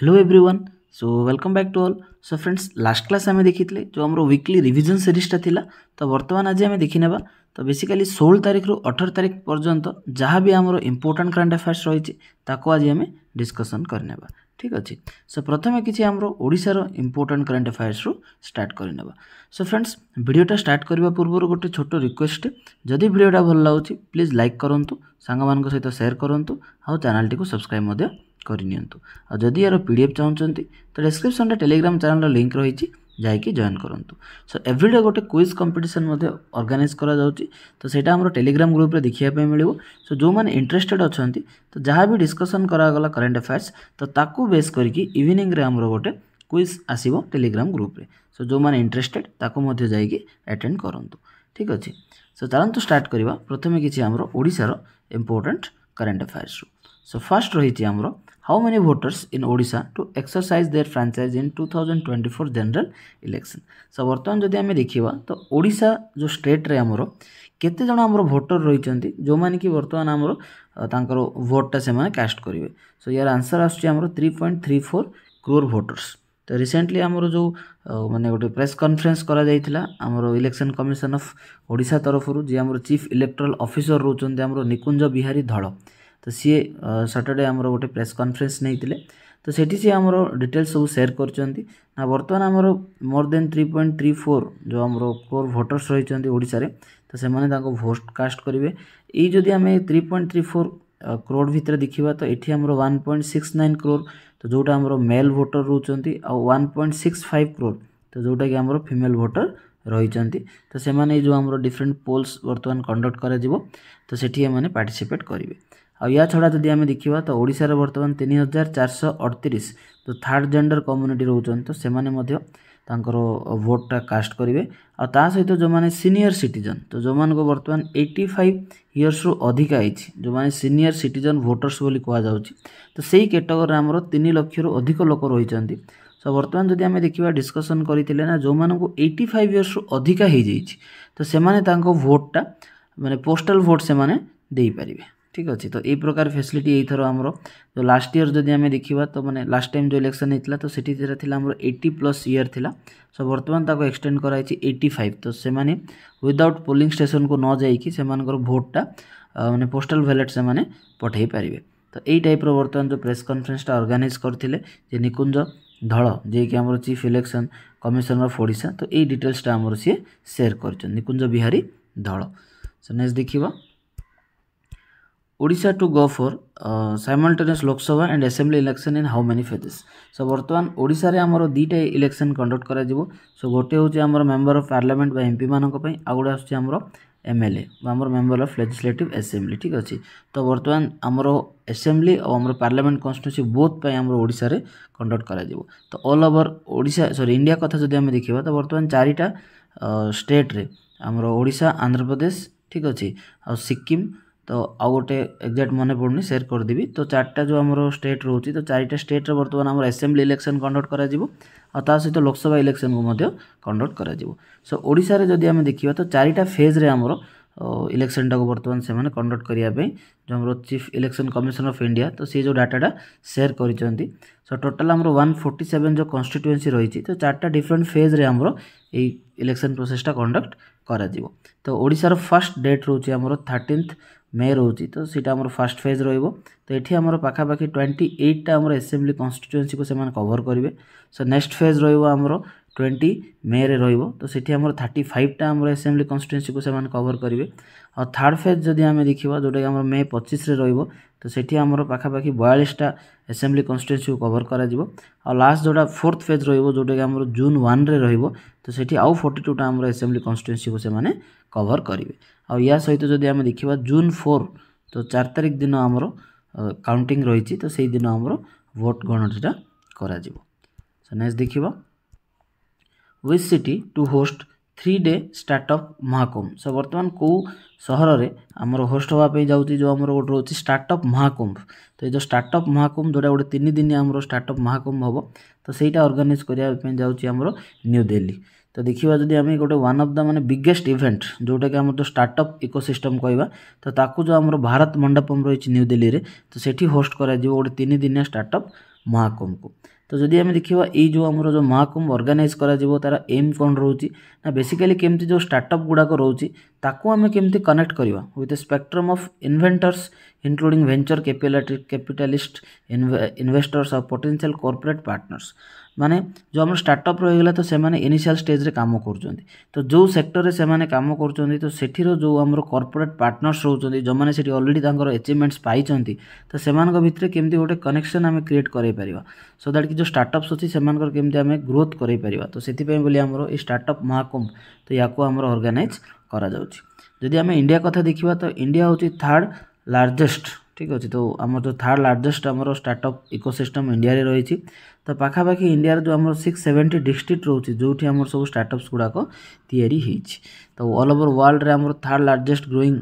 Hello everyone so welcome back to all so friends last class আমি দেখিলে যে আমার উইকলি রিভিজন সিরিজটা লা তো বর্তমান আজ আমি দেখি নেবা তো বেসিকালি ষোল তারিখ রু অঠর তারিখ পর্যন্ত যা বি আমার ইম্পর্টাট কারেন্ট আফেয়ার্স রয়েছে তাকে আজ আমি ডিসকসন করে নেবা ঠিক আছে সো প্রথমে কিছু আমার ওড়শার ইম্পর্টাট কারেন্ট আফেয়ার্স রু স্টার্ট করে নেবা সো ফ্রেন্ডস ভিডিওটা স্টার্ট করা পূর্ব গোটে ছোট রিকোয়েস্ট যদি ভিডিওটা ভাল লাগুচি প্লিজ লাইক করতু সাংমানক সহ সেয়ার করতু আও চ্যানেলটি সবসক্রাইব କରିନିଅନ୍ତୁ ଆଉ ଯଦି ଏହାର ପି ଡି ଏଫ୍ ଚାହୁଁଛନ୍ତି ତ ଡେସ୍କ୍ରିପ୍ସନ୍ରେ ଟେଲିଗ୍ରାମ୍ ଚ୍ୟାନେଲ୍ର ଲିଙ୍କ୍ ରହିଛି ଯାଇକି ଜଏନ୍ କରନ୍ତୁ ସୋ ଏଭ୍ରିଡ଼େ ଗୋଟେ କୁଇଜ୍ କମ୍ପିଟିସନ୍ ମଧ୍ୟ ଅର୍ଗାନାଇଜ୍ କରାଯାଉଛି ତ ସେଇଟା ଆମର ଟେଲିଗ୍ରାମ୍ ଗ୍ରୁପ୍ରେ ଦେଖିବା ପାଇଁ ମିଳିବ ସୋ ଯେଉଁମାନେ ଇଣ୍ଟରେଷ୍ଟେଡ୍ ଅଛନ୍ତି ତ ଯାହା ବି ଡିସ୍କସନ୍ କରାଗଲା କରେଣ୍ଟ ଆଫେୟାର୍ସ ତ ତାକୁ ବେସ୍ କରିକି ଇଭିନିଂରେ ଆମର ଗୋଟେ କୁଇଜ୍ ଆସିବ ଟେଲିଗ୍ରାମ୍ ଗ୍ରୁପ୍ରେ ସୋ ଯେଉଁମାନେ ଇଣ୍ଟରେଷ୍ଟେଡ୍ ତାକୁ ମଧ୍ୟ ଯାଇକି ଆଟେଣ୍ଡ କରନ୍ତୁ ଠିକ୍ ଅଛି ସୋ ଚାଲନ୍ତୁ ଷ୍ଟାର୍ଟ କରିବା ପ୍ରଥମେ କିଛି ଆମର ଓଡ଼ିଶାର ଇମ୍ପୋର୍ଟାଣ୍ଟ କରେଣ୍ଟ ଆଫେୟାର୍ସରୁ ସୋ ଫାର୍ଷ୍ଟ ରହିଛି ଆମର how many voters in Odisha to exercise their franchise in 2024 general election so ବର୍ତ୍ତମାନ ଯଦି ଆମେ ଦେଖିବା ତ ଓଡ଼ିଶା ଯେଉଁ ଷ୍ଟେଟ୍ରେ ଆମର କେତେଜଣ ଆମର ଭୋଟର ରହିଛନ୍ତି ଯେଉଁମାନେ କି ବର୍ତ୍ତମାନ ଆମର ତାଙ୍କର ଭୋଟ୍ଟା ସେମାନେ କାଷ୍ଟ କରିବେ ସୋ ୟାର ଆନ୍ସର୍ ଆସୁଛି ଆମର three point three four crore voters ତ ରିସେଣ୍ଟଲି ଆମର ଯେଉଁ ମାନେ ଗୋଟେ ପ୍ରେସ୍ କନଫରେନ୍ସ କରାଯାଇଥିଲା ଆମର ଇଲେକ୍ସନ୍ କମିଶନ୍ ଅଫ୍ ଓଡ଼ିଶା ତରଫରୁ ଯିଏ ଆମର ଚିଫ୍ ଇଲେକ୍ଟ୍ରାଲ୍ ଅଫିସର ରହୁଛନ୍ତି ଆମର ନିକୁଞ୍ଜ ବିହାରୀ ଧଳ ᱥᱮ Saturday আমরো গটে প্রেস কনফারেন্স নেহি থিলে তো সেটিছি আমরো ডিটেইল সব শেয়ার করচান্তি না বৰ্তমান আমরো মৰ দেন 3.34 যো আমরো ফৰ ভোটারস ৰৈচান্তি ওড়িশাৰে তো সেমানে তাকো ভোট কাস্ট কৰিবে ই যদি আমি 3.34 કરોડ ভিতৰ দেখিবা তো ইটি আমরো 1.69 કરોડ তো যোটা আমরো মেল ভোটার ৰুচান্তি আৰু 1.65 કરોડ তো যোটা কি আমরো ফিমেল ভোটার ৰৈচান্তি তো সেমানে যো আমরো ডিফৰেন্ট পোলস বৰ্তমান কণ্ডাক্ট কৰা দিব তো সেটিি মানে PARTICIPATE কৰিবে ଆଉ ୟା ଛଡ଼ା ଯଦି ଆମେ ଦେଖିବା ତ ଓଡ଼ିଶାରେ ବର୍ତ୍ତମାନ ତିନି ହଜାର ଚାରିଶହ ଅଠତିରିଶ ତ ଥାର୍ଡ଼ ଜେଣ୍ଡର କମ୍ୟୁନିଟି ରହୁଛନ୍ତି ତ ସେମାନେ ମଧ୍ୟ ତାଙ୍କର ଭୋଟ୍ଟା କାଷ୍ଟ କରିବେ ଆଉ ତା ସହିତ ଯେଉଁମାନେ ସିନିୟର୍ ସିଟିଜନ୍ ତ ଯେଉଁମାନଙ୍କୁ ବର୍ତ୍ତମାନ ଏଇଟି ଫାଇଭ୍ ଇୟର୍ସରୁ ଅଧିକା ହେଇଛି ଯେଉଁମାନେ ସିନିୟର୍ ସିଟିଜନ୍ ଭୋଟର୍ସ ବୋଲି କୁହାଯାଉଛି ତ ସେଇ କେଟଗୋରୀରେ ଆମର ତିନି ଲକ୍ଷରୁ ଅଧିକ ଲୋକ ରହିଛନ୍ତି ତ ବର୍ତ୍ତମାନ ଯଦି ଆମେ ଦେଖିବା ଡିସ୍କସନ୍ କରିଥିଲେ ନା ଯେଉଁମାନଙ୍କୁ ଏଇଟି ଫାଇଭ୍ ଇୟର୍ସରୁ ଅଧିକା ହେଇଯାଇଛି ତ ସେମାନେ ତାଙ୍କ ଭୋଟ୍ଟା ମାନେ ପୋଷ୍ଟାଲ୍ ଭୋଟ୍ ସେମାନେ ଦେଇପାରିବେ ঠিক আছে তো এই প্রকার ফ্যাসিলিটি এইথর আমার তো লাস্ট ইয়র যদি আমি দেখিবা তো মানে লাস্ট টাইম যে ইলেকশন হয়েছিল তো সেটি যেটা লা আমার এইটি প্লস ইয়র লা সো বর্তমান তাকে এক্সটেন্ড করা হয়েছে এইটি ফাইভ তো সে উইদাউট পোলিং স্টেসন কু ন যাইকি সে ভোটটা মানে পোস্টাল ভ্যালেট সে পঠাই পারিবে তো এই টাইপ্র বর্তমান যে প্রেস কনফরেন্সটা অর্গানাইজ করলে যে নিকুঞ্জ ধল যিকি আমার chief election commissioner of Odisha তো এই ডিটেলসটা আমার সি সেয়ার করছেন নিকুঞ্জ বিহারী ধল সো নেক্সট দেখিবা Odisha to go for uh, Lok Sabha and assembly election in how many how so ବର୍ତ୍ତମାନ ଓଡ଼ିଶାରେ ଆମର ଦୁଇଟା ଇଲେକ୍ସନ୍ କଣ୍ଡକ୍ଟ କରାଯିବ ସୋ ଗୋଟିଏ ହେଉଛି ଆମର ମେମ୍ବର ଅଫ୍ ପାର୍ଲାମେଣ୍ଟ ବା ଏମ୍ପିମାନଙ୍କ ପାଇଁ ଆଉ ଗୋଟେ ଆସୁଛି ଆମର ଏମ୍ ଏଲ୍ ଏ ବା ଆମର ମେମ୍ବର ଅଫ୍ ଲେଜିସ୍ଲେଟିଭ୍ ଆସେମ୍ବଲି ଠିକ୍ ଅଛି ତ ବର୍ତ୍ତମାନ ଆମର ଆସେମ୍ବଲି ଆଉ ଆମର ପାର୍ଲାମେଣ୍ଟ କନଷ୍ଟିଚ୍ୟୁନ୍ସି ବୋଥ୍ ପାଇଁ ଆମର ଓଡ଼ିଶାରେ କଣ୍ଡକ୍ଟ କରାଯିବ ତ all over Odisha sorry India କଥା ଯଦି ଆମେ ଦେଖିବା ତ ବର୍ତ୍ତମାନ ଚାରିଟା ଷ୍ଟେଟ୍ରେ ଆମର ଓଡ଼ିଶା ଆନ୍ଧ୍ରପ୍ରଦେଶ ଠିକ୍ ଅଛି ଆଉ ସିକିମ୍ তো ଆଉ ଗୋଟେ ଏକ୍ଜାକ୍ଟ ମନେ ପଡ଼ୁନି ସେୟାର କରିଦେବି ତ ଚାରିଟା ଯେଉଁ ଆମର ଷ୍ଟେଟ୍ ରହୁଛି ତ ଚାରିଟା ଷ୍ଟେଟ୍ରେ ବର୍ତ୍ତମାନ ଆମର ଆସେମ୍ବ୍ଲି ଇଲେକ୍ସନ୍ କଣ୍ଡକ୍ଟ କରାଯିବ ଆଉ ତା ସହିତ ଲୋକସଭା ଇଲେକ୍ସନ୍କୁ ମଧ୍ୟ କଣ୍ଡକ୍ଟ କରାଯିବ ସୋ ଓଡ଼ିଶାରେ ଯଦି ଆମେ ଦେଖିବା ତ ଚାରିଟା ଫେଜ୍ରେ ଆମର ଇଲେକ୍ସନ୍ଟାକୁ ବର୍ତ୍ତମାନ ସେମାନେ କଣ୍ଡକ୍ଟ କରିବା ପାଇଁ ଯେଉଁ ଆମର chief election commission of India ତ ସେ ଯେଉଁ ଡାଟାଟା ସେୟାର କରିଛନ୍ତି ସୋ ଟୋଟାଲ୍ ଆମର ୱାନ୍ ଫୋର୍ଟି ସେଭେନ୍ ଯେଉଁ କନଷ୍ଟିଟ୍ୟୁଏନ୍ସି ରହିଛି ତ ଚାରିଟା ଡିଫରେଣ୍ଟ ଫେଜ୍ରେ ଆମର ଏଇ ଇଲେକ୍ସନ୍ ପ୍ରୋସେସ୍ଟା କଣ୍ଡକ୍ଟ କରାଯିବ ତ ଓଡ଼ିଶାର ଫାର୍ଷ୍ଟ ଡେଟ୍ ରହୁଛି ଆମର ଥାର୍ଟିନ୍ଥ ମେ ରହୁଛି ତ ସେଇଟା ଆମର ଫାର୍ଷ୍ଟ ଫେଜ୍ ରହିବ ତ ଏଠି ଆମର ପାଖାପାଖି ଟ୍ୱେଣ୍ଟି ଏଇଟ୍ଟା ଆମର ଆସେମ୍ବଲି କନଷ୍ଟିଚୁଏନ୍ସିକୁ ସେମାନେ କଭର୍ କରିବେ ସୋ ନେକ୍ସଟ ଫେଜ୍ ରହିବ ଆମର ଟ୍ୱେଣ୍ଟି ମେରେ ରହିବ ତ ସେଠି ଆମର ଥାର୍ଟି ଫାଇଭ୍ଟା ଆମର ଆସେମ୍ବଲି କନଷ୍ଟିଚୁଏନ୍ସିକୁ ସେମାନେ କଭର୍ କରିବେ ଆଉ ଥାର୍ଡ଼ ଫେଜ୍ ଯଦି ଆମେ ଦେଖିବା ଯେଉଁଟାକି ଆମର ମେ ପଚିଶରେ ରହିବ ତ ସେଠି ଆମର ପାଖାପାଖି ବୟାଳିଶଟା ଆସେମ୍ବଲି କନଷ୍ଟିଚୁଏନ୍ସିକୁ କଭର୍ କରାଯିବ ଆଉ ଲାଷ୍ଟ ଯେଉଁଟା ଫୋର୍ଥ ଫେଜ୍ ରହିବ ଯେଉଁଟାକି ଆମର ଜୁନ୍ ୱାନ୍ରେ ରହିବ ତ ସେଠି ଆଉ ଫୋର୍ଟି ଟୁଟା ଆମର ଆସେମ୍ବଲି କନଷ୍ଟିଚୁଏନ୍ସିକୁ ସେମାନେ କଭର୍ କରିବେ ଆଉ ୟା ସହିତ ଯଦି ଆମେ ଦେଖିବା ଜୁନ୍ ଫୋର୍ ତ ଚାରି ତାରିଖ ଦିନ ଆମର କାଉଣ୍ଟିଂ ରହିଛି ତ ସେଇଦିନ ଆମର ଭୋଟ୍ ଗଣତିଟା କରାଯିବ ସୋ ନେକ୍ସଟ ଦେଖିବା which city to host three day startup Mahakumbh so বর্তমান কেউ সহরের আমার হোস্ট হওয়া যাচ্ছি যে আমার গোটে রয়েছে স্টার্টঅপ মহাকুম্ভ তো এই যে স্টার্টঅপ মহাকুম্ভ যেটা গোটে তিন দিন আমার স্টার্টঅপ মহাকুম্ভ হব তো সেইটা অর্গানাইজ করা যাচ্ছে আমার নিউ দিল্লি ତ ଦେଖିବା ଯଦି ଆମେ ଗୋଟେ ୱାନ୍ ଅଫ୍ ଦ ମାନେ ବିଗେଷ୍ଟ ଇଭେଣ୍ଟ ଯେଉଁଟାକି ଆମର ଯେଉଁ ଷ୍ଟାର୍ଟଅପ୍ ଇକୋସିଷ୍ଟମ୍ କହିବା ତ ତାକୁ ଯେଉଁ ଆମର ଭାରତ ମଣ୍ଡପମ୍ ରହିଛି ନ୍ୟୁ ଦିଲ୍ଲୀରେ ତ ସେଠି ହୋଷ୍ଟ କରାଯିବ ଗୋଟେ ତିନି ଦିନିଆ ଷ୍ଟାର୍ଟଅପ୍ ମହାକୁମ୍ଭକୁ ତ ଯଦି ଆମେ ଦେଖିବା ଏଇ ଯେଉଁ ଆମର ଯେଉଁ ମହାକୁମ୍ଭ ଅର୍ଗାନାଇଜ୍ କରାଯିବ ତା'ର ଏମ୍ କ'ଣ ରହୁଛି ନା ବେସିକାଲି କେମିତି ଯେଉଁ ଷ୍ଟାର୍ଟଅପ୍ ଗୁଡ଼ାକ ରହୁଛି ତାକୁ ଆମେ କେମିତି କନେକ୍ଟ କରିବା with a spectrum of inventors including venture capitalist investors ଆଉ ପୋଟେନ୍ସିଆଲ୍ କର୍ପୋରେଟ୍ ପାର୍ଟନର୍ସ ମାନେ ଯେଉଁ ଆମର ଷ୍ଟାର୍ଟଅପ୍ ରହିଗଲା ତ ସେମାନେ ଇନିସିଆଲ୍ ଷ୍ଟେଜ୍ରେ କାମ କରୁଛନ୍ତି ତ ଯେଉଁ ସେକ୍ଟରରେ ସେମାନେ କାମ କରୁଛନ୍ତି ତ ସେଠିର ଯେଉଁ ଆମର କର୍ପୋରେଟ୍ ପାର୍ଟନର୍ସ ରହୁଛନ୍ତି ଯେଉଁମାନେ ସେଠି ଅଲରେଡ଼ି ତାଙ୍କର ଏଚିଭମେଣ୍ଟସ୍ ପାଇଛନ୍ତି ତ ସେମାନଙ୍କ ଭିତରେ କେମିତି ଗୋଟେ କନେକ୍ସନ୍ ଆମେ କ୍ରିଏଟ୍ କରାଇପାରିବା ସୋ ଦ୍ୟାଟ୍ କି ଯେଉଁ ଷ୍ଟାର୍ଟଅପ୍ସ ଅଛି ସେମାନଙ୍କର କେମିତି ଆମେ ଗ୍ରୋଥ୍ କରାଇପାରିବା ତ ସେଥିପାଇଁ ବୋଲି ଆମର ଏଇ ଷ୍ଟାର୍ଟଅପ୍ ମହାକୁମ୍ଭ ତ ୟାକୁ ଆମର ଅର୍ଗାନାଇଜ୍ କରାଯାଉଛି ଯଦି ଆମେ ଇଣ୍ଡିଆ କଥା ଦେଖିବା ତ ଇଣ୍ଡିଆ ହେଉଛି ଥାର୍ଡ଼ ଲାର୍ଜେଷ୍ଟ ঠিক ଅଛି ତ ଆମର ଯେଉଁ ଥାର୍ଡ଼ ଲାର୍ଜେଷ୍ଟ ଆମର ଷ୍ଟାର୍ଟଅପ୍ ଇକୋସିଷ୍ଟମ୍ ଇଣ୍ଡିଆରେ ରହିଛି ତ ପାଖାପାଖି ଇଣ୍ଡିଆର ଯେଉଁ ଆମର ସିକ୍ସ ସେଭେଣ୍ଟି ଡିଷ୍ଟ୍ରିକ୍ଟ ରହୁଛି ଯେଉଁଠି ଆମର ସବୁ ଷ୍ଟାର୍ଟଅପ୍ସ ଗୁଡ଼ାକ ତିଆରି ହେଇଛି ତ ଅଲ୍ ଓଭର୍ ୱାର୍ଲଡ଼ରେ ଆମର ଥାର୍ଡ଼ ଲାର୍ଜେଷ୍ଟ ଗ୍ରୋଇଂ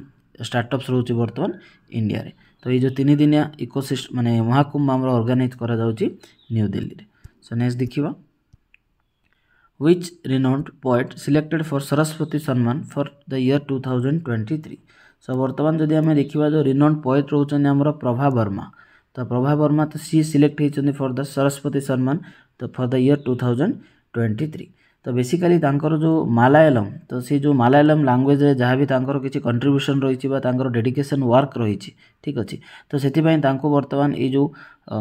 ଷ୍ଟାର୍ଟଅପ୍ସ ରହୁଛି ବର୍ତ୍ତମାନ ଇଣ୍ଡିଆରେ ତ ଏଇ ଯେଉଁ ତିନିଦିନିଆ ଇକୋସିଷ୍ଟ ମାନେ ମହାକୁମ୍ଭ ଆମର ଅର୍ଗାନାଇଜ୍ କରାଯାଉଛି ନ୍ୟୁଦିଲ୍ଲୀରେ ସୋ ନେକ୍ସଟ ଦେଖିବା which renowned poet selected for Saraswati Samman for the year 2023. So ବର୍ତ୍ତମାନ ଯଦି ଆମେ ଦେଖିବା ଯେଉଁ ରିନୋନ୍ ପୋଏଟ୍ ରହୁଛନ୍ତି ଆମର ପ୍ରଭା ବର୍ମା ତ ପ୍ରଭା ବର୍ମା ତ ସିଏ ସିଲେକ୍ଟ ହେଇଛନ୍ତି ଫର୍ ଦ ସରସ୍ୱତୀ ସମ୍ମାନ ତ for the year two thousand twenty three ତ ବେସିକାଲି ତାଙ୍କର ଯେଉଁ ମାଲାୟାଲମ୍ ତ ସେ ଯେଉଁ ମାଲାୟାଲମ୍ ଲାଙ୍ଗୁଏଜ୍ରେ ଯାହା ବି ତାଙ୍କର କିଛି କଣ୍ଟ୍ରିବ୍ୟୁସନ୍ ରହିଛି ବା ତାଙ୍କର ଡେଡିକେସନ୍ ୱାର୍କ ରହିଛି ଠିକ୍ ଅଛି ତ ସେଥିପାଇଁ ତାଙ୍କୁ ବର୍ତ୍ତମାନ ଏଇ ଯେଉଁ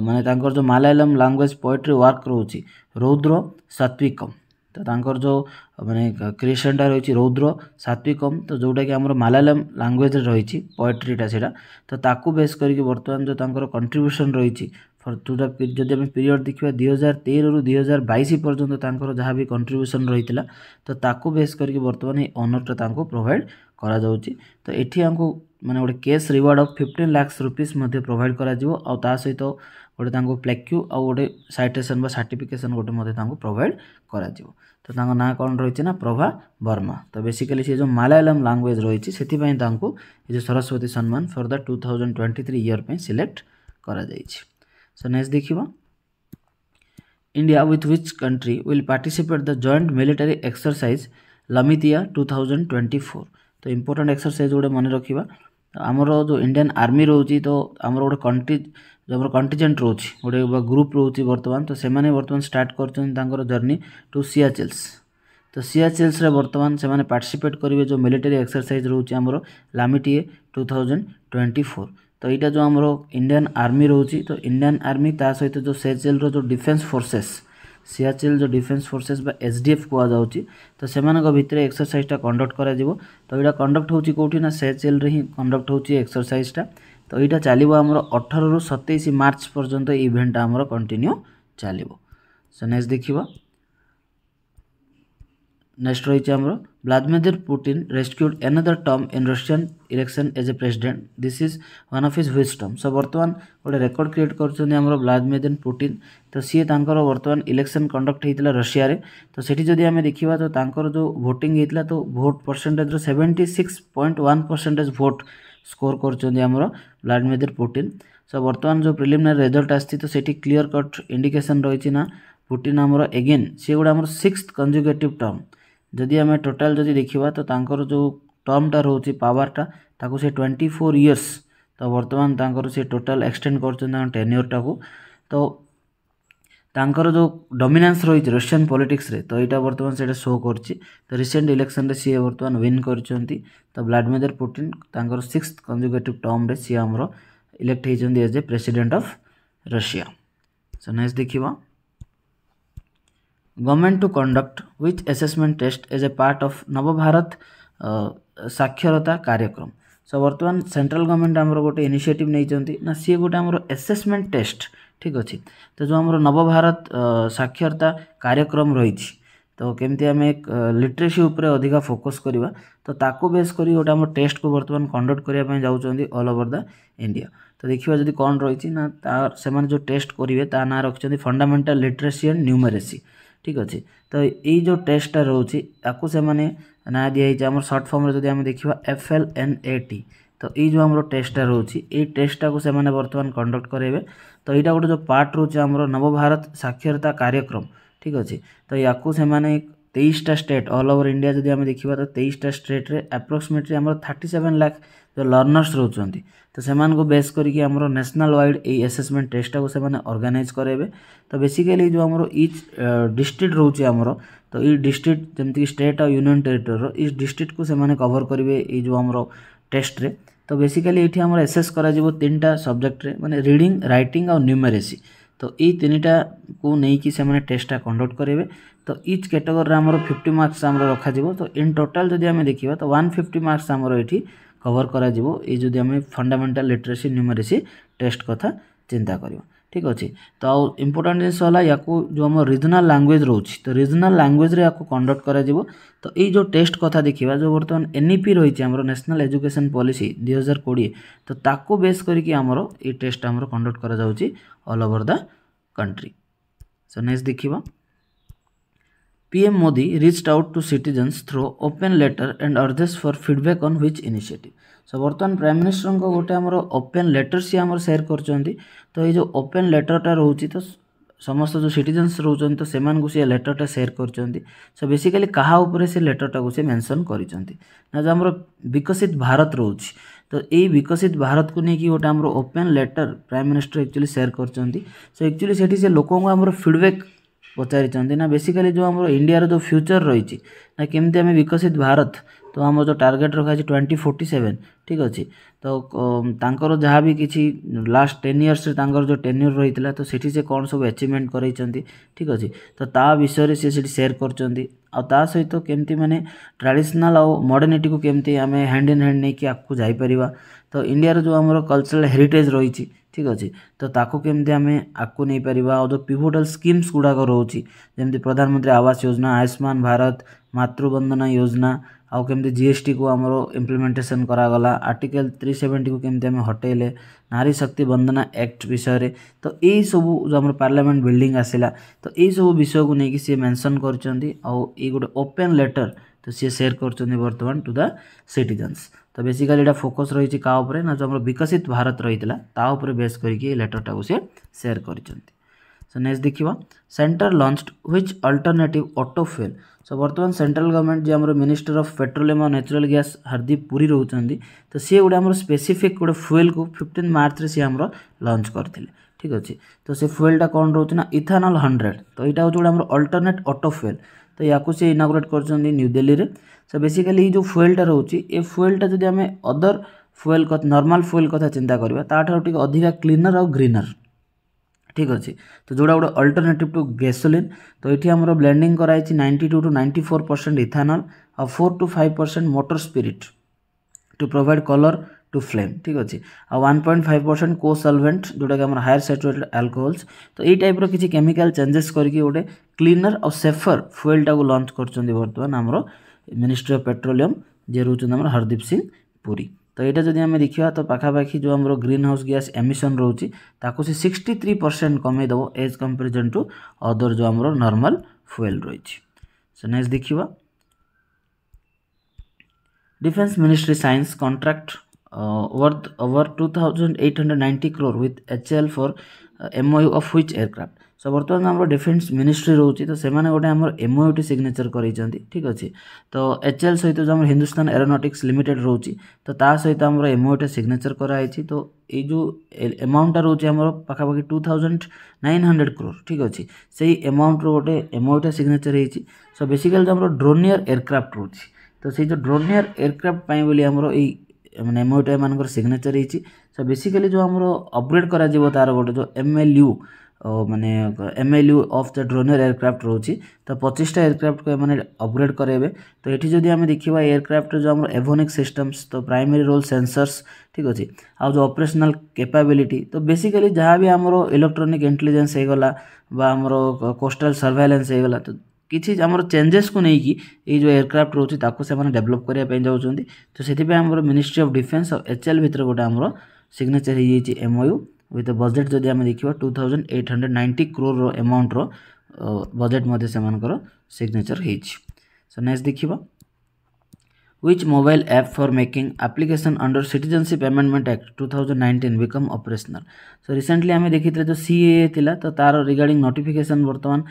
ମାନେ ତାଙ୍କର ଯେଉଁ ମାଲାୟାଲମ୍ ଲାଙ୍ଗୁଏଜ୍ ପୋଏଟ୍ରି ୱାର୍କ ରହୁଛି ରୌଦ୍ର ସାତ୍ୱିକମ୍ ତ ତାଙ୍କର ଯେଉଁ ମାନେ କ୍ରିଏସନ୍ଟା ରହିଛି ରୌଦ୍ର ସାତ୍ୱିକମ୍ ତ ଯେଉଁଟାକି ଆମର ମାଲାୟାଲମ୍ ଲାଙ୍ଗୁଏଜ୍ରେ ରହିଛି ପଏଟ୍ରିଟା ସେଇଟା ତ ତାକୁ ବେସ୍ କରିକି ବର୍ତ୍ତମାନ ଯେଉଁ ତାଙ୍କର କଣ୍ଟ୍ରିବ୍ୟୁସନ୍ ରହିଛି ଫର୍ ଟୁ ଦ ଯଦି ଆମେ ପିରିୟଡ଼ ଦେଖିବା ଦୁଇହଜାର ତେରରୁ ଦୁଇହଜାର ବାଇଶ ପର୍ଯ୍ୟନ୍ତ ତାଙ୍କର ଯାହା ବି କଣ୍ଟ୍ରିବ୍ୟୁସନ୍ ରହିଥିଲା ତ ତାକୁ ବେସ୍ କରିକି ବର୍ତ୍ତମାନ ଏଇ ଅନର୍ଟା ତାଙ୍କୁ ପ୍ରୋଭାଇଡ଼ କରାଯାଉଛି ତ ଏଠି ଆମକୁ ମାନେ ଗୋଟେ cash reward of fifteen lakhs rupees ମଧ୍ୟ ପ୍ରୋଭାଇଡ଼୍ କରାଯିବ ଆଉ ତା ସହିତ गोटे प्लेक्यू आ गए सैटेसन सार्टिफिकेसन गोटे प्रोभाइड कर तो ना कौन रही है ना प्रभा वर्मा तो बेसिकली सी जो मलयालम लांगुएज रही से जो Saraswati Samman for the two thousand twenty three year पर सिलेक्ट कर सो नेक्स्ट देख India with which country will participate the joint military exercise Lamitiye two thousand twenty four तो इम्पोर्टाट एक्सरसाइज गोटे मन रखा ଆମର ଯେଉଁ ଇଣ୍ଡିଆନ୍ ଆର୍ମି ରହୁଛି ତ ଆମର ଗୋଟେ କଣ୍ଟି ଯେଉଁ ଆମର କଣ୍ଟିଜେଣ୍ଟ ରହୁଛି ଗୋଟେ ଗ୍ରୁପ୍ ରହୁଛି ବର୍ତ୍ତମାନ ତ ସେମାନେ ବର୍ତ୍ତମାନ ଷ୍ଟାର୍ଟ କରୁଛନ୍ତି ତାଙ୍କର ଜର୍ନି ଟୁ ସିଆଚେଲ୍ସ ତ ସିଆଚେଲ୍ସରେ ବର୍ତ୍ତମାନ ସେମାନେ ପାର୍ଟିସିପେଟ୍ କରିବେ ଯେଉଁ ମିଲିଟାରୀ ଏକ୍ସରସାଇଜ୍ ରହୁଛି ଆମର Lamitiye two thousand twenty four ତ ଏଇଟା ଯେଉଁ ଆମର ଇଣ୍ଡିଆନ୍ ଆର୍ମି ରହୁଛି ତ ଇଣ୍ଡିଆନ୍ ଆର୍ମି ତା ସହିତ ଯେଉଁ ସେଚେଲ୍ର ଯେଉଁ ଡିଫେନ୍ସ ଫୋର୍ସେସ୍ ସିଆଚେଲ୍ ଯେଉଁ ଡିଫେନ୍ସ ଫୋର୍ସେସ୍ ବା ଏସ୍ ଡି ଏଫ୍ କୁହାଯାଉଛି ତ ସେମାନଙ୍କ ଭିତରେ ଏକ୍ସରସାଇଜ୍ଟା କଣ୍ଡକ୍ଟ କରାଯିବ ତ ଏଇଟା କଣ୍ଡକ୍ଟ ହେଉଛି କେଉଁଠି ନା ସିଆଚେଲ୍ରେ ହିଁ କଣ୍ଡକ୍ଟ ହେଉଛି ଏକ୍ସରସାଇଜ୍ଟା ତ ଏଇଟା ଚାଲିବ ଆମର ଅଠରରୁ ସତେଇଶ ମାର୍ଚ୍ଚ ପର୍ଯ୍ୟନ୍ତ ଇଭେଣ୍ଟଟା ଆମର କଣ୍ଟିନ୍ୟୁ ଚାଲିବ ସୋ ନେକ୍ସଟ ଦେଖିବା नेक्स्ट रही है Vladimir Putin rescued another term in Russian election as a president this is one of his हुई टर्म सो बर्तमान गोटे रेकर्ड क्रिएट कर ब्लादिमिर पुटिन तो सी वर्तमान इलेक्शन कंडक्ट होता है रशिया तो सीटी जदि आम देखा तो तर जो भोट होता तो vote percentage seventy six point one percentage vote score करमर ब्लादिमिर पुटिन सो बर्तमान जो प्रिलिमिनारी रेजल्ट आती तो सीटी क्लीयर कट इंडिकेसन रही पुटिन आमर एगेन सी गोटे सिक्स कंजुगेटिव टर्म जदि आम टोटाल जब देखा तो जो टर्मटा रोच पावरटा ताको से ट्वेंटी फोर इयर्स तो बर्तमान से टोटाल एक्सटेड कर टेन इयरटा को तो तांकर जो डोमिनेंस रही है रशियन पॉलिटिक्स रे तो यहाँ बर्तमान से शो कर तो रिसेंट इलेक्शन रे सी बर्तमान विन कर तो व्लाडमिर पुटिन सिक्स कंजुकेटिव टर्म्रे सी आम इलेक्ट होती as a president of Russia so next देखा government to conduct with assessment test as a part of Navabharat uh, साक्षरता कार्यक्रम सो बर्तमान सेंट्रल गवर्नमेंट आमर गोटे इनिशिएटिव नहीं ना सी गोटे आमर एसेसमेंट टेस्ट ठीक अच्छे तो जो आमर नवभारत साक्षरता कार्यक्रम रही तो केमती आम लिटरेसी अधिका फोकस करवा तो ताको बेस कर गोटे आम टेस्ट को बर्तमान कंडक्ट करने जाऊँच अल ओवर द इंडिया तो देखा जब कौन रही ना से जो टेस्ट करेंगे ता ना रखिंट फंडामेंटाल लिटरेसी एंड न्यूमेरेसी ঠিক ଅଛି ତ ଏଇ ଯେଉଁ ଟେଷ୍ଟଟା ରହୁଛି ଆକୁ ସେମାନେ ନାଁ ଦିଆହେଇଛି ଆମର ସର୍ଟ ଫର୍ମରେ ଯଦି ଆମେ ଦେଖିବା F L N A T ତ ଏଇ ଯେଉଁ ଆମର ଟେଷ୍ଟଟା ରହୁଛି ଏଇ ଟେଷ୍ଟଟାକୁ ସେମାନେ ବର୍ତ୍ତମାନ କଣ୍ଡକ୍ଟ କରାଇବେ ତ ଏଇଟା ଗୋଟେ ଯେଉଁ ପାର୍ଟ ରହୁଛି ଆମର ନବଭାରତ ସାକ୍ଷରତା କାର୍ଯ୍ୟକ୍ରମ ଠିକ୍ ଅଛି ତ ୟାକୁ ସେମାନେ তেইশটা ষ্টেট অল ওভর ইন্ডিয়া যদি ଆମେ ଦେଖିବା ତ ତେଇଶଟା ଷ୍ଟେଟ୍ରେ ଆପ୍ରୋକ୍ସିମେଟଲି ଆମର ଥାର୍ଟି ସେଭେନ୍ ଲାଖ୍ ଯେଉଁ ଲର୍ଣ୍ଣର୍ସ ରହୁଛନ୍ତି ତ ସେମାନଙ୍କୁ ବେସ୍ କରିକି ଆମର ନ୍ୟାସନାଲ୍ ୱାଇଡ଼ ଏଇ ଆସେସମେଣ୍ଟ ଟେଷ୍ଟଟାକୁ ସେମାନେ ଅର୍ଗାନାଇଜ୍ କରାଇବେ ତ ବେସିକାଲି ଯେଉଁ ଆମର ଇଚ୍ ଡିଷ୍ଟ୍ରିକ୍ଟ ରହୁଛି ଆମର ତ ଏଇ ଡିଷ୍ଟ୍ରିକ୍ଟ ଯେମିତିକି ଷ୍ଟେଟ୍ ଆଉ ୟୁନିୟନ୍ ଟେରିଟୋରିର ଏଇ ଡିଷ୍ଟ୍ରିକ୍ଟକୁ ସେମାନେ କଭର୍ କରିବେ ଏଇ ଯେଉଁ ଆମର ଟେଷ୍ଟରେ ତ ବେସିକାଲି ଏଇଠି ଆମର ଏସେସ୍ କରାଯିବ ତିନିଟା ସବଜେକ୍ଟରେ ମାନେ ରିଡ଼ିଂ ରାଇଟିଂ ଆଉ ନ୍ୟୁମେରେସି তো ଏଇ ତିନିଟାକୁ ନେଇକି ସେମାନେ ଟେଷ୍ଟଟା କଣ୍ଡକ୍ଟ କରିବେ ତ ଇଚ୍ କ୍ୟାଟେଗୋରୀରେ ଆମର ଫିଫ୍ଟି ମାର୍କସ୍ ଆମର ରଖାଯିବ ତ ଇନ୍ ଟୋଟାଲ୍ ଯଦି ଆମେ ଦେଖିବା ତ ୱାନ୍ ଫିଫ୍ଟି ମାର୍କସ୍ ଆମର ଏଠି କଭର୍ କରାଯିବ ଏଇ ଯଦି ଆମେ ଫଣ୍ଡାମେଣ୍ଟାଲ୍ ଲିଟରେସି ନ୍ୟୁମେରେସି ଟେଷ୍ଟ କଥା ଚିନ୍ତା କରିବା ଠିକ୍ ଅଛି ତ ଆଉ ଇମ୍ପୋର୍ଟାଣ୍ଟ ଜିନିଷ ହେଲା ୟାକୁ ଯେଉଁ ଆମ ରିଜନାଲ୍ ଲାଙ୍ଗୁଏଜ୍ ରହୁଛି ତ ରିଜନାଲ୍ ଲାଙ୍ଗୁଏଜ୍ରେ ୟାକୁ କଣ୍ଡକ୍ଟ କରାଯିବ ତ ଏଇ ଯେଉଁ ଟେଷ୍ଟ କଥା ଦେଖିବା ଯେଉଁ ବର୍ତ୍ତମାନ ଏନ୍ ଇ ପି ରହିଛି ଆମର ନ୍ୟାସନାଲ୍ ଏଜୁକେସନ୍ ପଲିସି ଦୁଇହଜାର କୋଡ଼ିଏ ତ ତାକୁ ବେସ୍ କରିକି ଆମର ଏଇ ଟେଷ୍ଟ ଆମର କଣ୍ଡକ୍ଟ କରାଯାଉଛି all over the country so next ଦେଖିବା PM Modi reached out to citizens through open letter and urges for feedback on which initiative so ବର୍ତ୍ତମାନ প্রাইম ମିନିଷ୍ଟରଙ୍କ ଗୋଟେ ଆମର ଓପେନ୍ ଲେଟର୍ ସିଏ ଆମର সেয়ার କରୁଛନ୍ତି ତ ଏଇ ଯେଉଁ ଓପେନ୍ ଲେଟର୍ଟା ରହୁଛି ତ ସମସ୍ତ ଯେଉଁ ସିଟିଜେନ୍ସ ରହୁଛନ୍ତି ତ ସେମାନଙ୍କୁ ସେ ଲେଟର୍ଟା ସେୟାର କରିଛନ୍ତି ସୋ ବେସିକାଲି କାହା ଉପରେ ସେ ଲେଟର୍ଟାକୁ ସେ ମେନସନ୍ କରିଛନ୍ତି ନା ଯେଉଁ ଆମର ବିକଶିତ ଭାରତ ରହୁଛି ତ ଏଇ ବିକଶିତ ଭାରତକୁ ନେଇକି ଗୋଟେ ଆମର open letter prime minister actually share କରିଛନ୍ତି ସୋ ଆକ୍ଚୁଆଲି ସେଠି ସେ ଲୋକଙ୍କୁ ଆମର ଫିଡ଼ବ୍ୟାକ୍ ପଚାରିଛନ୍ତି ନା ବେସିକାଲି ଯେଉଁ ଆମର ଇଣ୍ଡିଆର ଯେଉଁ ଫ୍ୟୁଚର୍ ରହିଛି ନା କେମିତି ଆମେ ବିକଶିତ ଭାରତ ତ ଆମର ଯେଉଁ ଟାର୍ଗେଟ୍ ରଖାଯାଇଛି ଟ୍ୱେଣ୍ଟି ଫୋର୍ଟି ସେଭେନ୍ ଠିକ୍ ଅଛି ତ ତାଙ୍କର ଯାହା ବି କିଛି ଲାଷ୍ଟ ଟେନ୍ ଇୟର୍ସରେ ତାଙ୍କର ଯେଉଁ ଟେନ୍ୟୁର୍ ରହିଥିଲା ତ ସେଠି ସେ କ'ଣ ସବୁ ଆଚିଭମେଣ୍ଟ କରାଇଛନ୍ତି ଠିକ୍ ଅଛି ତ ତା ବିଷୟରେ ସେ ସେଠି ସେୟାର କରିଛନ୍ତି ଆଉ ତା ସହିତ କେମିତି ମାନେ ଟ୍ରାଡ଼ିସନାଲ୍ ଆଉ ମଡ଼ର୍ଣ୍ଣିଟିକୁ କେମିତି ଆମେ ହ୍ୟାଣ୍ଡ ଇନ୍ ହ୍ୟାଣ୍ଡ ନେଇକି ଆଗକୁ ଯାଇପାରିବା ତ ଇଣ୍ଡିଆର ଯେଉଁ ଆମର କଲଚରାଲ୍ ହେରିଟେଜ୍ ରହିଛି ଠିକ୍ ଅଛି ତ ତାକୁ କେମିତି ଆମେ ଆଗକୁ ନେଇପାରିବା ଆଉ ଯେଉଁ ପିଭୋଟାଲ୍ ସ୍କିମ୍ସ ଗୁଡ଼ାକ ରହୁଛି ଯେମିତି ପ୍ରଧାନମନ୍ତ୍ରୀ ଆବାସ ଯୋଜନା ଆୟୁଷ୍ମାନ ଭାରତ ମାତୃବନ୍ଦନା ଯୋଜନା ଆଉ କେମିତି ଜିଏସ୍ଟିକୁ ଆମର ଇମ୍ପ୍ଲିମେଣ୍ଟେସନ୍ କରାଗଲା ଆର୍ଟିକେଲ୍ ଥ୍ରୀ ସେଭେଣ୍ଟିକୁ କେମିତି ଆମେ ହଟେଇଲେ ନାରୀ ଶକ୍ତି ବନ୍ଦନା ଆକ୍ଟ ବିଷୟରେ ତ ଏଇସବୁ ଯେଉଁ ଆମର ପାର୍ଲାମେଣ୍ଟ ବିଲ୍ଡିଂ ଆସିଲା ତ ଏଇସବୁ ବିଷୟକୁ ନେଇକି ସିଏ ମେନସନ୍ କରିଛନ୍ତି ଆଉ ଏଇ ଗୋଟେ ଓପେନ୍ ଲେଟର୍ ତ ସିଏ ସେୟାର କରୁଛନ୍ତି ବର୍ତ୍ତମାନ ଟୁ ଦ ସିଟିଜନ୍ସ ତ ବେସିକାଲି ଏଇଟା ଫୋକସ୍ ରହିଛି କାହା ଉପରେ ନା ଯେଉଁ ଆମର ବିକଶିତ ଭାରତ ରହିଥିଲା ତା ଉପରେ ବେସ୍ କରିକି ଏଇ ଲେଟର୍ଟାକୁ ସିଏ ସେୟାର କରିଛନ୍ତି सो नेक्स्ट देखिए centre launch which alternative auto fuel so बर्तमान सेन्ट्राल गवर्नमेंट जी आम मिनिस्टर अफ पेट्रोलियम और नेचुराल गैस हरदीप पुरी रोचे तो सी गोटे आम स्पेसीफिक गोटे फुएल को फिफ्टन मार्च से सी आम लंच करते ठीक अच्छे तो से फुएलटा कौन रोचे ना इथानल हंड्रेड तो यहाँ हूँ गोटे अल्टरनेट अटो फ्यूल तो या सी इनाग्रेट न्यू दिल्ली में सो बेसिकाली जो फुएलटा रोचे ये फ्यूलटा जब अदर फुएल नर्माल फुएल कथा चिंता करवा अधिका क्लीनर आउ ग्रीनर ঠিক ଅଛି ତ ଯେଉଁଟା ଗୋଟେ ଅଲ୍ଟରନେଟିଭ୍ ଟୁ ଗ୍ୟାସୋଲିନ୍ ତ ଏଠି ଆମର ବ୍ଲେଣ୍ଡିଂ କରାହେଇଛି ninety two to ninety four percent ethanol ଆଉ four to five percent motor spirit to provide colour to flame ঠিক আছে আর one point five percent co solvent যেটাকে আমার হায়ার স্যাচুরেটেড আলকোহলস তো এই টাইপ্র কিছু কেমিকাল চেঞ্জেস করিকি গোটে ক্লিনর আর সেফর ফুয়েলটা লঞ্চ করছেন বর্তমান আমার মিনিষ্ট্রি অফ পেট্রোলিয়ম যে রয়েছেন আমার হরদীপ সিং পুরী ତ ଏଇଟା ଯଦି ଆମେ ଦେଖିବା ତ ପାଖାପାଖି ଯେଉଁ ଆମର ଗ୍ରୀନ୍ ହାଉସ୍ ଗ୍ୟାସ୍ ଏମିସନ୍ ରହୁଛି ତାକୁ ସେ ସିକ୍ସଟି ଥ୍ରୀ ପରସେଣ୍ଟ କମେଇ ଦେବ ଏଜ୍ କମ୍ପାରିଜନ୍ ଟୁ ଅଦର ଯେଉଁ ଆମର ନର୍ମାଲ୍ ଫୁଏଲ୍ ରହିଛି ସୋ ନେକ୍ସଟ ଦେଖିବା defence ministry signs contract worth over 2,890 crore with HL for uh, MOU of which aircraft? So ବର୍ତ୍ତମାନ ଆମର ଡିଫେନ୍ସ ମିନିଷ୍ଟ୍ରି ରହୁଛି ତ ସେମାନେ ଗୋଟେ ଆମର ଏମ୍ଓୟୁଟି ସିଗ୍ନେଚର୍ କରାଇଛନ୍ତି ଠିକ୍ ଅଛି ତ ଏଚ୍ ଏଲ୍ ସହିତ ଯେଉଁ ଆମର ହିନ୍ଦୁସ୍ତାନ ଏରୋନଟିକ୍ସ ଲିମିଟେଡ୍ ରହୁଛି ତ ତା ସହିତ ଆମର ଏମ୍ଓୟୁଟି ସିଗ୍ନେଚର୍ କରାହେଇଛି ତ ଏଇ ଯେଉଁ ଏମାଉଣ୍ଟଟା ରହୁଛି ଆମର ପାଖାପାଖି two thousand nine hundred crore ଠିକ୍ ଅଛି ସେଇ ଏମାଉଣ୍ଟରୁ ଗୋଟେ ଏମ୍ଓୟୁଟି ସିଗ୍ନେଚର୍ ହେଇଛି ସୋ ବେସିକାଲି ଯେଉଁ ଆମର ଡ୍ରୋନିୟର୍ ଏୟାରକ୍ରାଫ୍ଟ ରହୁଛି ତ ସେଇ ଯେଉଁ ଡ୍ରୋନିୟର୍ ଏୟାରକ୍ରାଫ୍ଟ ପାଇଁ ବୋଲି ଆମର ଏଇ ମାନେ ଏମ୍ଓୟୁଟି ଏମାନଙ୍କର ସିଗ୍ନେଚର୍ ହେଇଛି ସୋ ବେସିକାଲି ଯେଉଁ ଆମର ଅପଗ୍ରେଡ଼ କରାଯିବ ତା'ର ଗୋଟେ ଯେଉଁ ଏମ୍ ଏଲ୍ ୟୁ ମାନେ ଏମ୍ଏଲ୍ୟୁ ଅଫ୍ ଦ ଡ୍ରୋନର ଏୟାରକ୍ରାଫ୍ଟ ରହୁଛି ତ ପଚିଶଟା ଏୟାରକ୍ରାଫ୍ଟକୁ ଏମାନେ ଅପଗ୍ରେଡ଼ କରାଇବେ ତ ଏଠି ଯଦି ଆମେ ଦେଖିବା ଏୟାରକ୍ରାଫ୍ଟର ଯେଉଁ ଆମର ଏଭୋନିକ୍ ସିଷ୍ଟମ୍ସ ତ ପ୍ରାଇମେରୀ ରୋଲ୍ ସେନ୍ସର୍ସ ଠିକ୍ ଅଛି ଆଉ ଯେଉଁ ଅପରେସନାଲ୍ କେପାବିଲିଟି ତ ବେସିକାଲି ଯାହା ବି ଆମର ଇଲେକ୍ଟ୍ରୋନିକ୍ ଇଣ୍ଟେଲିଜେନ୍ସ ହେଇଗଲା ବା ଆମର କୋଷ୍ଟାଲ୍ ସର୍ଭେଲାନ୍ସ ହେଇଗଲା ତ କିଛି ଆମର ଚେଞ୍ଜେସ୍କୁ ନେଇକି ଏଇ ଯେଉଁ ଏୟାରକ୍ରାଫ୍ଟ ରହୁଛି ତାକୁ ସେମାନେ ଡେଭଲପ୍ କରିବା ପାଇଁ ଯାଉଛନ୍ତି ତ ସେଥିପାଇଁ ଆମର ମିନିଷ୍ଟ୍ରି ଅଫ୍ ଡିଫେନ୍ସ ଆଉ ଏଚ୍ ଏଲ୍ ଭିତରେ ଗୋଟେ ଆମର ସିଗ୍ନେଚର୍ ହେଇଯାଇଛି ଏମ୍ଓୟୁ ୱିଥ୍ ବଜେଟ୍ ଯଦି ଆମେ ଦେଖିବା two thousand eight hundred ninety କ୍ରୋର୍ର ଆମାଉଣ୍ଟର ବଜେଟ୍ ମଧ୍ୟ ସେମାନଙ୍କର ସିଗ୍ନେଚର୍ ହେଇଛି ସୋ ନେକ୍ସଟ ଦେଖିବା Which mobile app for making application under Citizenship Amendment Act 2019 become operational? So recently आमे देखी थे जो CAA थिला तो तार regarding notification वर्तमान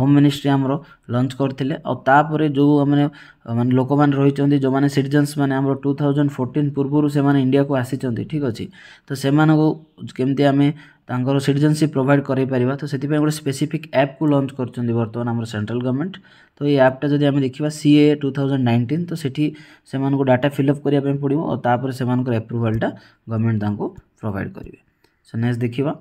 home ministry आमरो launch कर थिले और तापरे जो हमने मान लोकमान रही चंदी जो माने citizens माने आमरो 2014 पूर्वरु से माने इंडिया को आसी चंदी ठीक अछि तो से मानको केमते आमे तर सिटनसीप प्रोभाइड कर तो से गोटे स्पेसीफिक आप को लंच कर बर्तमान आम सेट्राल गवर्नमेंट तो ये आप्टा जब आम देखा सी ए टू थाउजेंड नाइंटन तो से डाटा फिलअप करने पड़ो और एप्रुवालटा गवर्नमेंट प्रोभाइड करेंगे सो नेक्स्ट देखा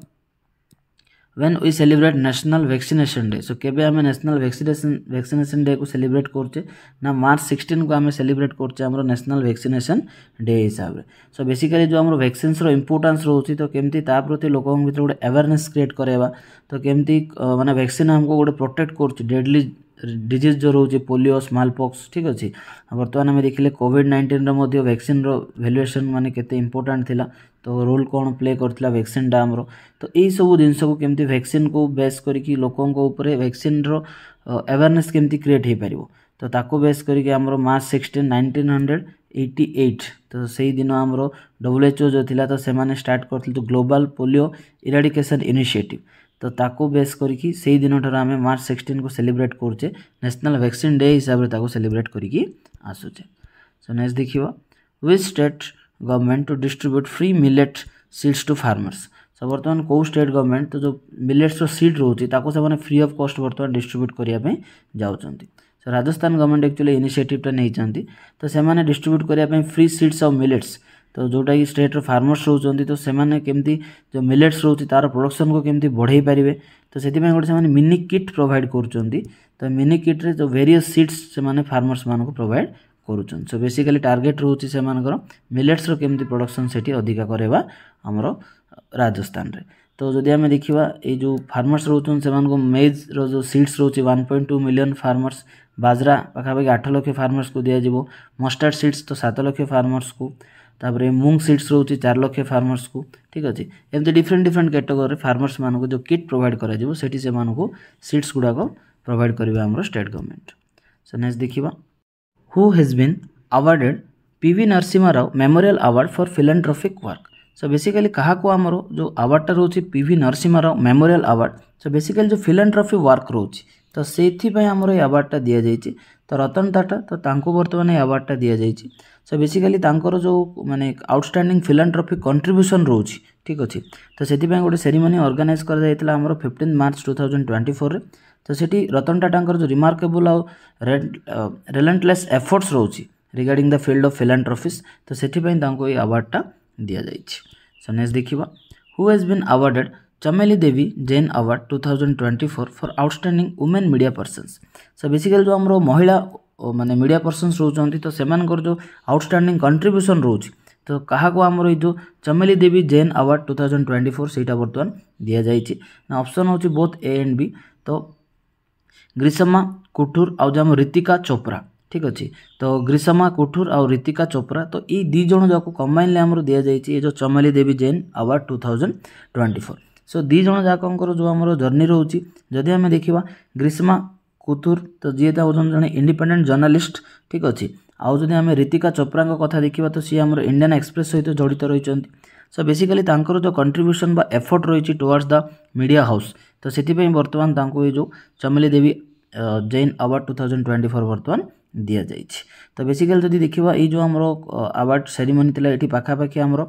when we celebrate national vaccination day so केवे आम न्यासनाल भैक्सीनेसन भैक्सीनेसन डे को सेलिब्रेट करे ना मार्च सिक्सटीन को आम सेलिब्रेट करे आम न्यासनाल भैक्सीनेसन डे हिसाब से सो बेसिकाली जो आम भैक्सीन्स इंपोर्टान्स रोच तो कमी प्रति लोक भितर गोटे आवेरनेस क्रिएट कराइबा तो कमी मैंने भैक्सीन आमको गोटे प्रोटेक्ट कर डेडली डीज जो रोचे पोलियो स्मलपक्स ठीक अच्छे बर्तमान आम देखिले कॉविड नाइंटीन रैक्सीन रैल्युएसन मैंने के इम्पोर्टाट तो रोल कौन प्ले कर भैक्सीन डाम तो यही सब जिनस कमी भैक्सीन को बेस कर लोकों पर भैक्सीन रवेरने केमी क्रिएट हो पार तो ताको बेस कर March sixteen nineteen hundred eighty eight तो से ही दिन आम डब्ल्यूएचओ जो थी तो से स्टार्ट करते ग्लोबल पोलियो इराडिकेसन इनिसीएटिव तो ताको बेस करके से दिन आम मार्च सिक्सटन को सेलिब्रेट करे नेशनल वैक्सीन डे हिसाब से सेलिब्रेट करके आसुचे सो ने देखिए which state government to distribute free millet seeds to farmers so बर्तमान कौ स्टेट गवर्नमेंट तो जो मिलेट्स सीड रोचे फ्री अफ कस्ट बर्तमान डिस्ट्रब्यूट करने जाऊँच सो राजस्थान गवर्नमेंट एक्चुअली इनिसीयटिवटा नहीं तो से करने फ्री सीड्स अफ मिलेट्स ତ ଯେଉଁଟାକି ଷ୍ଟେଟ୍ର ଫାର୍ମର୍ସ ରହୁଛନ୍ତି ତ ସେମାନେ କେମିତି ଯେଉଁ ମିଲେଟ୍ସ ରହୁଛି ତା'ର ପ୍ରଡ଼କ୍ସନ୍କୁ କେମିତି ବଢ଼ାଇ ପାରିବେ ତ ସେଥିପାଇଁ ଗୋଟେ ସେମାନେ ମିନି କିଟ୍ ପ୍ରୋଭାଇଡ଼ କରୁଛନ୍ତି ତ ମିନି କିଟ୍ରେ ଯେଉଁ ଭେରିୟସ୍ ସିଡ୍ସ ସେମାନେ ଫାର୍ମର୍ସମାନଙ୍କୁ ପ୍ରୋଭାଇଡ଼ କରୁଛନ୍ତି ସୋ ବେସିକାଲି ଟାର୍ଗେଟ୍ ରହୁଛି ସେମାନଙ୍କର ମିଲେଟ୍ସର କେମିତି ପ୍ରଡ଼କ୍ସନ୍ ସେଠି ଅଧିକା କରାଇବା ଆମର ରାଜସ୍ଥାନରେ ତ ଯଦି ଆମେ ଦେଖିବା ଏଇ ଯେଉଁ ଫାର୍ମର୍ସ ରହୁଛନ୍ତି ସେମାନଙ୍କୁ ମେଜ୍ର ଯେଉଁ ସିଡ୍ସ ରହୁଛି one point two million farmers ବାଜରା ପାଖାପାଖି ଆଠ ଲକ୍ଷ ଫାର୍ମର୍ସକୁ ଦିଆଯିବ ମଷ୍ଟାର୍ଡ଼ ସିଡ୍ସ ତ ସାତ ଲକ୍ଷ ଫାର୍ମର୍ସକୁ तापर मुंग सीड्स रोच चार लक्ष फार्मर्स को ठीक अच्छे एमती डिफरेन्ट डिफरेन्ट कैटेगरी फार्मर्स मानक जो किट प्रोभाइड करीड्स गुड़ाक प्रोभाइड करेंगे आम स्टेट गवर्नमेंट सो नेक्स्ट देखा who has been awarded P Narasimha Rao memorial award for philanthropic work so basically क्या आमर जो अवार्डा रोचे P Narasimha Rao memorial award so basically जो फिलेट्रफी वर्क रोचे ତ ସେଇଥିପାଇଁ ଆମର ଏଇ ଆୱାର୍ଡ଼ଟା ଦିଆଯାଇଛି ତ ରତନ ଟାଟା ତ ତାଙ୍କୁ ବର୍ତ୍ତମାନ ଏଇ ଆୱାର୍ଡ଼ଟା ଦିଆଯାଇଛି ସୋ ବେସିକାଲି ତାଙ୍କର ଯେଉଁ ମାନେ ଆଉଟଷ୍ଟାଣ୍ଡିଂ ଫିଲାଣ୍ଟ୍ରଫିକ୍ କଣ୍ଟ୍ରିବ୍ୟୁସନ୍ ରହୁଛି ଠିକ୍ ଅଛି ତ ସେଥିପାଇଁ ଗୋଟେ ସେରିମନି ଅର୍ଗାନାଇଜ୍ କରାଯାଇଥିଲା ଆମର fifteen March two thousand twenty ଫୋର୍ରେ ତ ସେଠି ରତନ ଟାଟାଙ୍କର ଯେଉଁ ରିମାର୍କେବୁଲ୍ ଆଉ ରେଲେଣ୍ଟଲେସ୍ ଏଫର୍ଟସ୍ ରହୁଛି regarding the field of philanthropies ତ ସେଥିପାଇଁ ତାଙ୍କୁ ଏଇ ଆୱାର୍ଡ଼ଟା ଦିଆଯାଇଛି ସୋ ନେକ୍ସଟ ଦେଖିବା ହୁ has been awarded Chameli Devi Jain award 2024 for outstanding women media persons so basically जो आम महिला मान मीडिया पर्सनस रोच तो से जो आउटस्टैंडिंग कंट्रीब्यूशन रोज तो क्या को आम जो Chameli Devi Jain award two thousand twenty four सहीटा बर्तमान दि जाइए ना हो बोथ ए एंड बी तो ग्रीष्मा कुठुर आउ जो रीतिका चोप्रा ठीक अच्छे तो ग्रीष्मा कुठुर आउ रीतिका चोप्रा तो ये दीज जाक कम्बाइनली आम दि जाइए ये जो Chameli Devi Jain award two thousand twenty four so ଦୁଇ ଜଣ ଯାକଙ୍କର ଯେଉଁ ଆମର ଜର୍ନି ରହୁଛି ଯଦି ଆମେ ଦେଖିବା ଗ୍ରୀଷ୍ମା କୁତୁର ତ ଯିଏ ତା ହେଉଛନ୍ତି ଜଣେ ଇଣ୍ଡିପେଣ୍ଡେଣ୍ଟ ଜର୍ନାଲିଷ୍ଟ ଠିକ୍ ଅଛି ଆଉ ଯଦି ଆମେ ରୀତିକା ଚୋପ୍ରାଙ୍କ କଥା ଦେଖିବା ତ ସିଏ ଆମର ଇଣ୍ଡିଆନ୍ ଏକ୍ସପ୍ରେସ୍ ସହିତ ଜଡ଼ିତ ରହିଛନ୍ତି ସୋ ବେସିକାଲି ତାଙ୍କର ଯେଉଁ କଣ୍ଟ୍ରିବ୍ୟୁସନ୍ ବା ଏଫର୍ଟ ରହିଛି ଟୁୱାର୍ଡସ୍ ଦ ମିଡ଼ିଆ ହାଉସ୍ ତ ସେଥିପାଇଁ ବର୍ତ୍ତମାନ ତାଙ୍କୁ ଏଇ ଯେଉଁ ଚମେଲି ଦେବୀ ଜୈନ ଆୱାର୍ଡ଼ ଟୁ ବର୍ତ୍ତମାନ ଦିଆଯାଇଛି ତ ବେସିକାଲି ଯଦି ଦେଖିବା ଏଇ ଯେଉଁ ଆମର ଆୱାର୍ଡ଼ ସେରିମୋନି ଥିଲା ଏଠି ପାଖାପାଖି ଆମର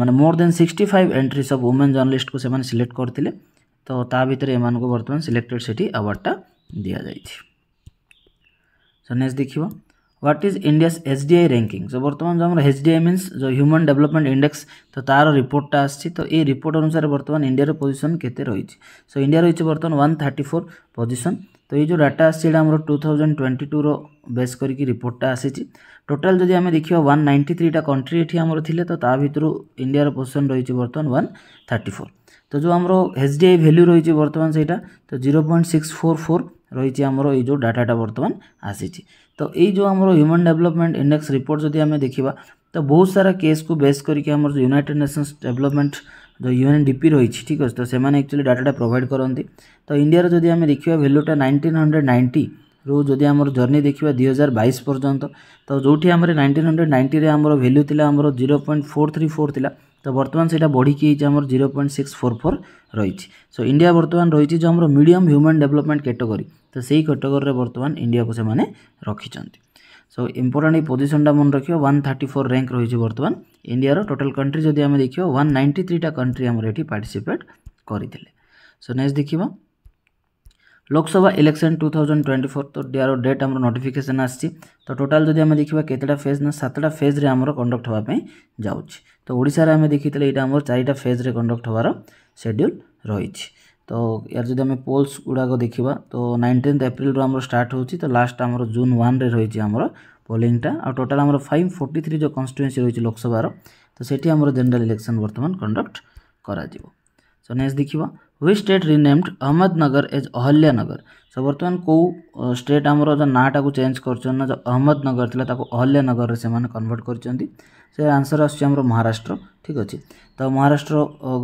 ମାନେ more than sixty five entries of women ଜର୍ଣ୍ଣାଲିଷ୍ଟକୁ ସେମାନେ ସିଲେକ୍ଟ କରିଥିଲେ ତ ତା ଭିତରେ ଏମାନଙ୍କୁ ବର୍ତ୍ତମାନ ସିଲେକ୍ଟେଡ଼ ସେଠି ଆୱାର୍ଡ଼ଟା ଦିଆଯାଇଛି ସୋ ନେକ୍ସଟ ଦେଖିବା what is India's H D I ranking so बर्तमान जो हमर एच डी आई मीनस जो ह्यूमन डेवलपमेंट इंडेक्स तो तार रिपोर्टा आसी तो ये रिपोर्ट अनुसार बर्तमान इंडिया पोजिशन के रही सो इंडिया रही बर्तमान वन थर्टी फोर पोजिशन तो ये जो डाटा आसीटा आम two thousand twenty two base करके रिपोर्टा आसी टोटाल जदि आम देखा वन नाइंटी थ्रीटा कंट्री ये आमर थे तो ता भर इंडियार पोजिशन रही बर्तमान वन थर्टी फोर तो जो आम एच डी आई भैल्यू रही बर्तमान से तो zero point six four four रही आमर ये डाटाटा बर्तमान आसी तो ये जो आम ह्यूमान डेभलपमेंट इंडेक्स रिपोर्ट जदि आम देखा ତ ବହୁତ ସାରା କେସ୍କୁ ବେସ୍ କରିକି ଆମର ଯେଉଁ ୟୁନାଇଟେଡ଼ ନେସନ୍ସ ଡେଭଲପମେଣ୍ଟ ଯେଉଁ ୟୁଏନ୍ ଡିପି ରହିଛି ଠିକ୍ ଅଛି ତ ସେମାନେ ଆକ୍ଚୁଆଲି ଡାଟାଟା ପ୍ରୋଭାଇଡ଼ କରନ୍ତି ତ ଇଣ୍ଡିଆର ଯଦି ଆମେ ଦେଖିବା ଭ୍ୟାଲୁଟା ନାଇଣ୍ଟିନ୍ ହଣ୍ଡ୍ରେଡ଼ ନାଇଣ୍ଟିରୁ ଯଦି ଆମର ଜର୍ଣ୍ଣି ଦେଖିବା ଦୁଇ ହଜାର ବାଇଶ ପର୍ଯ୍ୟନ୍ତ ତ ଯେଉଁଠି ଆମର ନାଇଣ୍ଟିନ୍ ହଣ୍ଡ୍ରେଡ଼ ନାଇଣ୍ଟିରେ ଆମର ଭ୍ୟାଲ୍ୟୁ ଥିଲା ଆମର zero point four three four ଥିଲା ତ ବର୍ତ୍ତମାନ ସେଇଟା ବଢ଼ିକି ହେଇଛି ଆମର zero point six four four ରହିଛି ସୋ ଇଣ୍ଡିଆ ବର୍ତ୍ତମାନ ରହିଛି ଯେଉଁ ଆମର ମିଡ଼ିୟମ୍ ହ୍ୟୁମାନ୍ ଡେଭଲପମେଣ୍ଟ କାଟେଗୋରୀ ତ ସେଇ କାଟେଗୋରୀରେ ବର୍ତ୍ତମାନ ଇଣ୍ଡିଆକୁ ସେମାନେ ରଖିଛନ୍ତି সো ইম্পর্টাট এই পজিশনটা মনে রাখবে ওয়ান থার্টি ফোর র্যাঙ্ক রয়েছে বর্তমান ইন্ডিয়ার টোটাল কন্ট্রি যদি আমি দেখিবা ওয়ান নাইন্টি থ্রিটা কন্ট্রি আমার এটি পার্টিসিপেট করে সো নেক্সট দেখিবা Lok Sabha election two thousand twenty four তো ইয়ার ডেট আমার নোটিফিকেসন আসছে তো টোটাল যদি আমি দেখিবা কেতেটা ফেজ না সাতটা ফেজ্রে আমার কন্ডক্ট হওয়া পাই যাচ্ছে তো ওড়িশার আমি দেখিলে এটা আমার চারিটা ফেজ্রে কন্ডক্ট হওয়ার সেড্যুল রয়েছে ତ ୟାର ଯଦି ଆମେ ପୋଲ୍ସ ଗୁଡ଼ାକ ଦେଖିବା ତ ନାଇଣ୍ଟିନ୍ଥ ଏପ୍ରିଲରୁ ଆମର ଷ୍ଟାର୍ଟ ହେଉଛି ତ ଲାଷ୍ଟ ଆମର ଜୁନ୍ ୱାନ୍ରେ ରହିଛି ଆମର ପୋଲିଂଟା ଆଉ ଟୋଟାଲ୍ ଆମର ଫାଇଭ୍ ଫୋର୍ଟି ଥ୍ରୀ ଯେଉଁ କନଷ୍ଟିଚୁଏନ୍ସି ରହିଛି ଲୋକସଭାର ତ ସେଠି ଆମର ଜେନେରାଲ୍ ଇଲେକ୍ସନ୍ ବର୍ତ୍ତମାନ କଣ୍ଡକ୍ଟ କରାଯିବ ସୋ ନେକ୍ସଟ ଦେଖିବା which state renamed Ahmednagar as Ahilyanagar so ବର୍ତ୍ତମାନ କେଉଁ ଷ୍ଟେଟ୍ ଆମର ଯେଉଁ ନାଁଟାକୁ ଚେଞ୍ଜ କରିଛନ୍ତି ନା ଯେଉଁ ଅହମ୍ମଦନଗର ଥିଲା ତାକୁ ଅହଲ୍ୟାନଗରରେ ସେମାନେ କନଭର୍ଟ କରିଛନ୍ତି ସେ ଆନ୍ସର୍ ଆସୁଛି ଆମର ମହାରାଷ୍ଟ୍ର ଠିକ୍ ଅଛି ତ ମହାରାଷ୍ଟ୍ର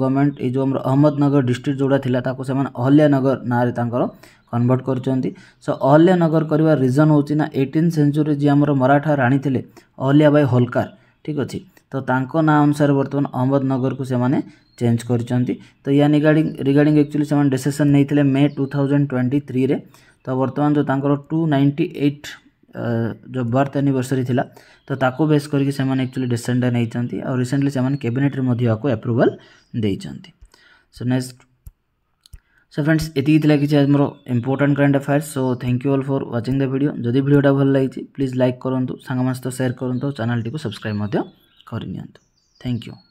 ଗଭର୍ଣ୍ଣମେଣ୍ଟ ଏଇ ଯେଉଁ ଆମର ଅହମ୍ମଦନଗର ଡିଷ୍ଟ୍ରିକ୍ଟ ଯେଉଁଟା ଥିଲା ତାକୁ ସେମାନେ ଅହଲ୍ୟାନଗର ନାଁରେ ତାଙ୍କର କନଭର୍ଟ କରିଛନ୍ତି ସୋ ଅହଲ୍ୟାନଗର କରିବା ରିଜନ୍ ହେଉଛି ନା ଏଇଟିନ୍ ସେଞ୍ଚୁରୀ ଯିଏ ଆମର ମରାଠା ରାଣୀ ଥିଲେ ଅହଲ୍ୟାବାଇ ହୋଲକାର ଠିକ୍ ଅଛି तो ना अनुसार बर्तमान अहमदनगर को सेने चेंज कर तो या रिगार्डिंग रिगार्डिंग एक्चुअली से डिशन नहीं मे टू थाउजेंड ट्वेंटी थ्री रे तो बर्तमान जो तर टू नाइंटी एट जो बर्थ एनिवर्सरी तो ताको बेस करके से एक्चुअली डिसन नहीं और रिसेंटली कैबिनेट आपको एप्रुवाल देखते सो नेक्स्ट सो फ्रेंड्स ये कि आज more important current affair so thank you all for watching the video जदि भिडियो भल लगी प्लीज लाइक करूँ सांग सेयर करूँ चेल्टी टी सब्सक्राइब କରିନିଅନ୍ତୁ ଥ୍ୟାଙ୍କ ୟୁ